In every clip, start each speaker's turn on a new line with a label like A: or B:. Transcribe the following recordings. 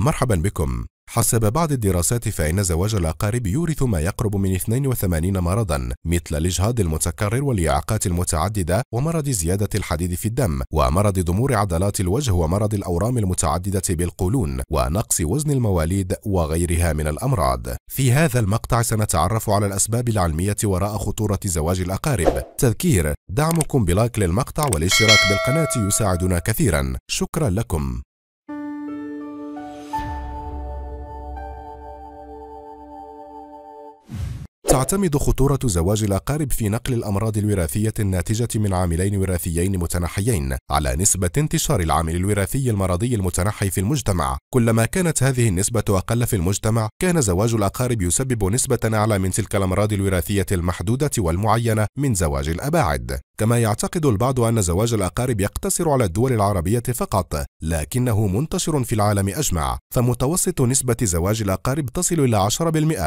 A: مرحبا بكم حسب بعض الدراسات فإن زواج الأقارب يورث ما يقرب من 82 مرضا مثل الإجهاض المتكرر والإعاقات المتعددة ومرض زيادة الحديد في الدم ومرض ضمور عضلات الوجه ومرض الأورام المتعددة بالقولون ونقص وزن المواليد وغيرها من الأمراض في هذا المقطع سنتعرف على الأسباب العلمية وراء خطورة زواج الأقارب تذكير دعمكم بلايك للمقطع والاشتراك بالقناة يساعدنا كثيرا شكرا لكم تعتمد خطورة زواج الأقارب في نقل الأمراض الوراثية الناتجة من عاملين وراثيين متنحيين على نسبة انتشار العامل الوراثي المرضي المتنحي في المجتمع، كلما كانت هذه النسبة أقل في المجتمع، كان زواج الأقارب يسبب نسبة أعلى من تلك الأمراض الوراثية المحدودة والمعينة من زواج الأباعد. كما يعتقد البعض أن زواج الأقارب يقتصر على الدول العربية فقط، لكنه منتشر في العالم أجمع، فمتوسط نسبة زواج الأقارب تصل إلى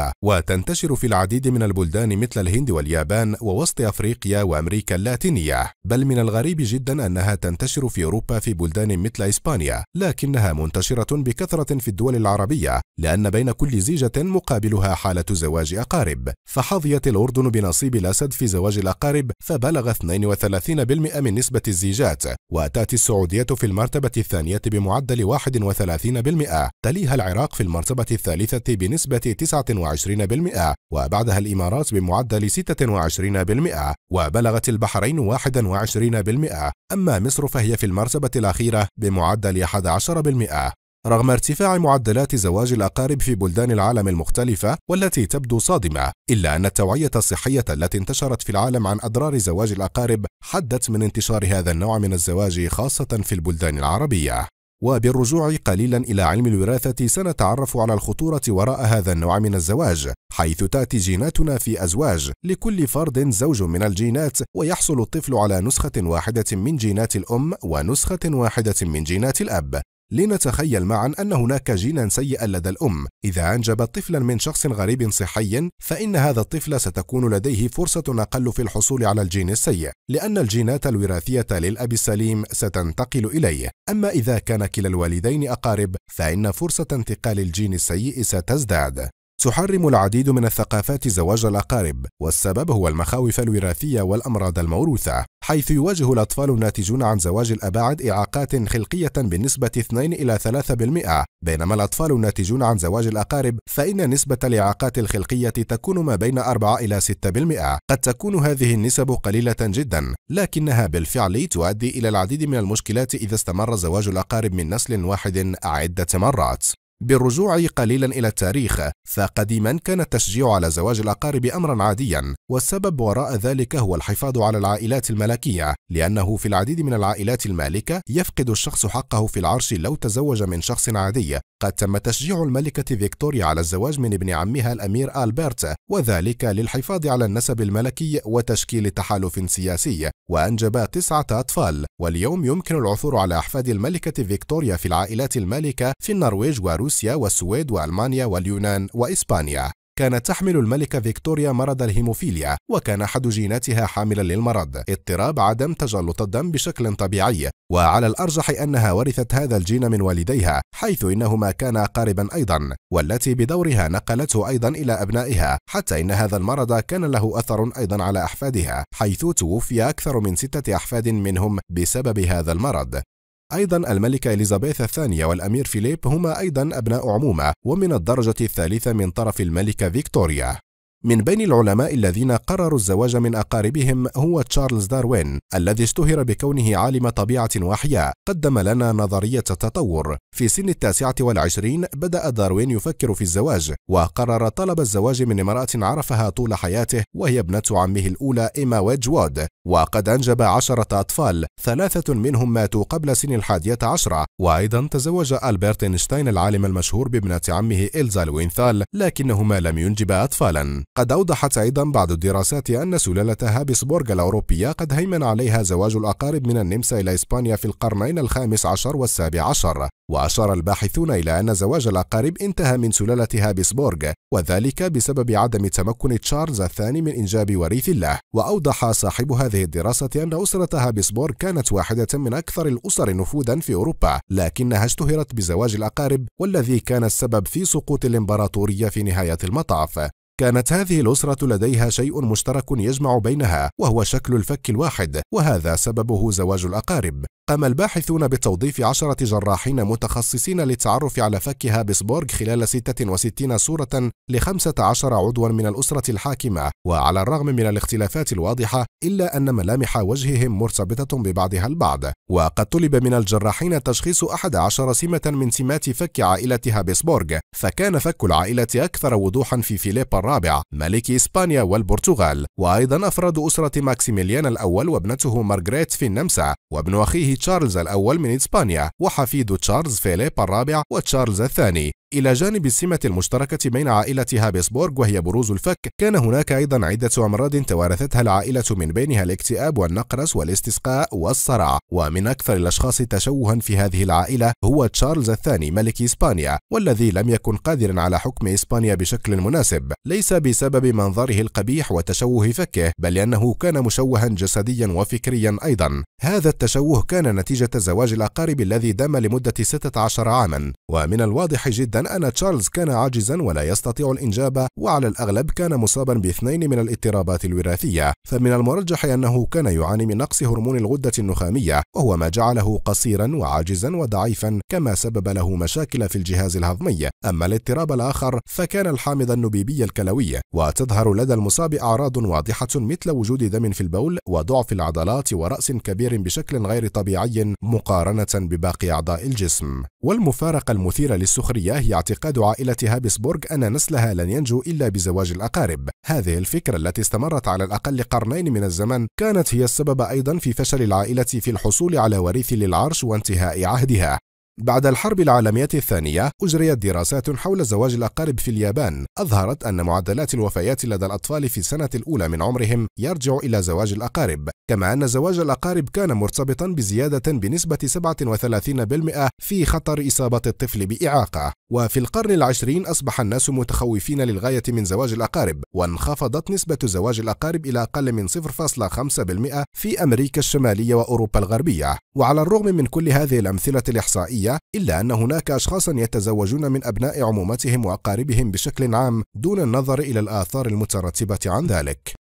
A: 10%، وتنتشر في العديد من البلدان مثل الهند واليابان ووسط أفريقيا وأمريكا اللاتينية، بل من الغريب جدا أنها تنتشر في أوروبا في بلدان مثل إسبانيا، لكنها منتشرة بكثرة في الدول العربية، لأن بين كل زيجة مقابلها حالة زواج أقارب، فحظيت الأردن بنصيب الأسد في زواج الأقارب فبلغ 2 32% من نسبة الزيجات وتأتي السعودية في المرتبة الثانية بمعدل 31% تليها العراق في المرتبة الثالثة بنسبة 29% وبعدها الإمارات بمعدل 26% وبلغت البحرين 21% أما مصر فهي في المرتبة الأخيرة بمعدل 11% رغم ارتفاع معدلات زواج الأقارب في بلدان العالم المختلفة والتي تبدو صادمة، إلا أن التوعية الصحية التي انتشرت في العالم عن أضرار زواج الأقارب حدت من انتشار هذا النوع من الزواج خاصة في البلدان العربية. وبالرجوع قليلا إلى علم الوراثة سنتعرف على الخطورة وراء هذا النوع من الزواج، حيث تأتي جيناتنا في أزواج، لكل فرد زوج من الجينات، ويحصل الطفل على نسخة واحدة من جينات الأم ونسخة واحدة من جينات الأب، لنتخيل معا أن هناك جينا سيئا لدى الأم إذا أنجبت طفلا من شخص غريب صحي فإن هذا الطفل ستكون لديه فرصة أقل في الحصول على الجين السيء لأن الجينات الوراثية للأب السليم ستنتقل إليه أما إذا كان كلا الوالدين أقارب فإن فرصة انتقال الجين السيء ستزداد تحرم العديد من الثقافات زواج الأقارب والسبب هو المخاوف الوراثية والأمراض الموروثة حيث يواجه الأطفال الناتجون عن زواج الأباعد إعاقات خلقية بنسبة 2 إلى 3% بينما الأطفال الناتجون عن زواج الأقارب فإن نسبة الإعاقات الخلقية تكون ما بين 4 إلى 6% قد تكون هذه النسب قليلة جدا لكنها بالفعل تؤدي إلى العديد من المشكلات إذا استمر زواج الأقارب من نسل واحد عدة مرات بالرجوع قليلا إلى التاريخ فقديما كان التشجيع على زواج الأقارب أمرا عاديا والسبب وراء ذلك هو الحفاظ على العائلات الملكية لأنه في العديد من العائلات المالكة يفقد الشخص حقه في العرش لو تزوج من شخص عادي قد تم تشجيع الملكة فيكتوريا على الزواج من ابن عمها الأمير ألبرت وذلك للحفاظ على النسب الملكي وتشكيل تحالف سياسي وأنجب تسعة أطفال واليوم يمكن العثور على أحفاد الملكة فيكتوريا في العائلات المالكة في النرويج وروسيا روسيا والسويد وألمانيا واليونان وإسبانيا كانت تحمل الملكة فيكتوريا مرض الهيموفيليا وكان أحد جيناتها حاملا للمرض اضطراب عدم تجلط الدم بشكل طبيعي وعلى الأرجح أنها ورثت هذا الجين من والديها حيث إنهما كانا قاربا أيضا والتي بدورها نقلته أيضا إلى أبنائها حتى إن هذا المرض كان له أثر أيضا على أحفادها حيث توفي أكثر من ستة أحفاد منهم بسبب هذا المرض أيضا الملكة إليزابيث الثانية والأمير فيليب هما أيضا أبناء عمومة ومن الدرجة الثالثة من طرف الملكة فيكتوريا من بين العلماء الذين قرروا الزواج من أقاربهم هو تشارلز داروين الذي اشتهر بكونه عالم طبيعة وأحياء قدم لنا نظرية التطور في سن التاسعة والعشرين بدأ داروين يفكر في الزواج وقرر طلب الزواج من امرأة عرفها طول حياته وهي ابنة عمه الأولى إيما ويدج وود وقد أنجب عشرة أطفال ثلاثة منهم ماتوا قبل سن الحادية عشرة وأيضا تزوج ألبرت إنشتاين العالم المشهور بابنة عمه إلزا لوينثال لكنهما لم ينجبا أطفالا قد أوضحت أيضا بعض الدراسات أن سلالة هابسبورغ الأوروبية قد هيمن عليها زواج الأقارب من النمسا إلى إسبانيا في القرنين الخامس عشر والسابع عشر وأشار الباحثون إلى أن زواج الأقارب انتهى من سلالة هابسبورغ هابسبورغ وذلك بسبب عدم تمكن تشارلز الثاني من إنجاب وريث له وأوضح صاحب هذه الدراسة أن أسرة هابسبورغ كانت واحدة من أكثر الأسر نفوذا في أوروبا لكنها اشتهرت بزواج الأقارب والذي كان السبب في سقوط الإمبراطورية في نهاية المطاف كانت هذه الأسرة لديها شيء مشترك يجمع بينها وهو شكل الفك الواحد وهذا سببه زواج الأقارب قام الباحثون بتوظيف عشرة جراحين متخصصين للتعرف على فك هابسبورغ خلال 66 صورة لخمسة عشر عضوا من الأسرة الحاكمة وعلى الرغم من الاختلافات الواضحة إلا أن ملامح وجههم مرتبطة ببعضها البعض وقد طلب من الجراحين تشخيص أحد عشر سمة من سمات فك عائلة هابسبورغ فكان فك العائلة أكثر وضوحا في فيليب الرابع ملك إسبانيا والبرتغال وأيضا أفراد أسرة ماكسيميليان الأول وابنته مارغريت في النمسا وابن أخيه تشارلز الأول من إسبانيا وحفيد تشارلز فيليب الرابع وتشارلز الثاني إلى جانب السمة المشتركة بين عائلة هابسبورغ وهي بروز الفك كان هناك أيضا عدة أمراض توارثتها العائلة من بينها الاكتئاب والنقرس والاستسقاء والصرع ومن أكثر الأشخاص تشوها في هذه العائلة هو تشارلز الثاني ملك إسبانيا والذي لم يكن قادرا على حكم إسبانيا بشكل مناسب ليس بسبب منظره القبيح وتشوه فكه بل لأنه كان مشوها جسديا وفكريا أيضا هذا التشوه كان نتيجة زواج الأقارب الذي دام لمدة 16 عاما ومن الواضح جدا أن تشارلز كان عاجزا ولا يستطيع الإنجاب وعلى الأغلب كان مصابا باثنين من الاضطرابات الوراثية فمن المرجح أنه كان يعاني من نقص هرمون الغدة النخامية وهو ما جعله قصيرا وعاجزا وضعيفا كما سبب له مشاكل في الجهاز الهضمي أما الاضطراب الآخر فكان الحامض النبيبي الكلوي وتظهر لدى المصاب أعراض واضحة مثل وجود دم في البول وضعف العضلات ورأس كبير بشكل غير طبيعي مقارنة بباقي أعضاء الجسم والمفارقة المثيرة للسخرية هي اعتقاد عائلة هابسبورغ أن نسلها لن ينجو إلا بزواج الأقارب هذه الفكرة التي استمرت على الأقل قرنين من الزمن كانت هي السبب أيضا في فشل العائلة في الحصول على وريث للعرش وانتهاء عهدها بعد الحرب العالمية الثانية أجريت دراسات حول زواج الأقارب في اليابان أظهرت أن معدلات الوفيات لدى الأطفال في السنة الأولى من عمرهم يرجع إلى زواج الأقارب كما أن زواج الأقارب كان مرتبطا بزيادة بنسبة 37% في خطر إصابة الطفل بإعاقة وفي القرن العشرين أصبح الناس متخوفين للغاية من زواج الأقارب وانخفضت نسبة زواج الأقارب إلى أقل من 0.5% في أمريكا الشمالية وأوروبا الغربية وعلى الرغم من كل هذه الأمثلة الإحصائية إلا أن هناك أشخاصا يتزوجون من أبناء عمومتهم وأقاربهم بشكل عام دون النظر إلى الآثار المترتبة عن ذلك